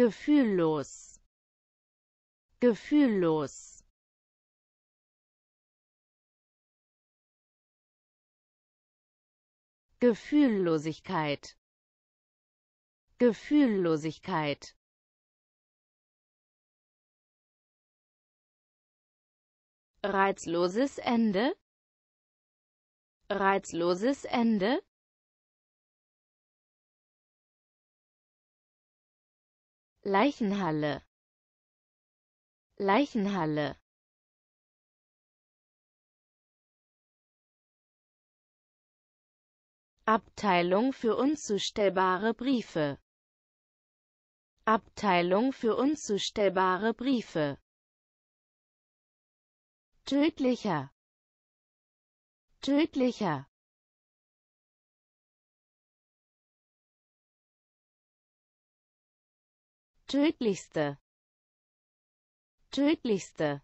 gefühllos gefühllos Gefühllosigkeit Gefühllosigkeit Reizloses Ende Reizloses Ende Leichenhalle Leichenhalle Abteilung für unzustellbare Briefe Abteilung für unzustellbare Briefe tödlicher tödlicher tödlichste tödlichste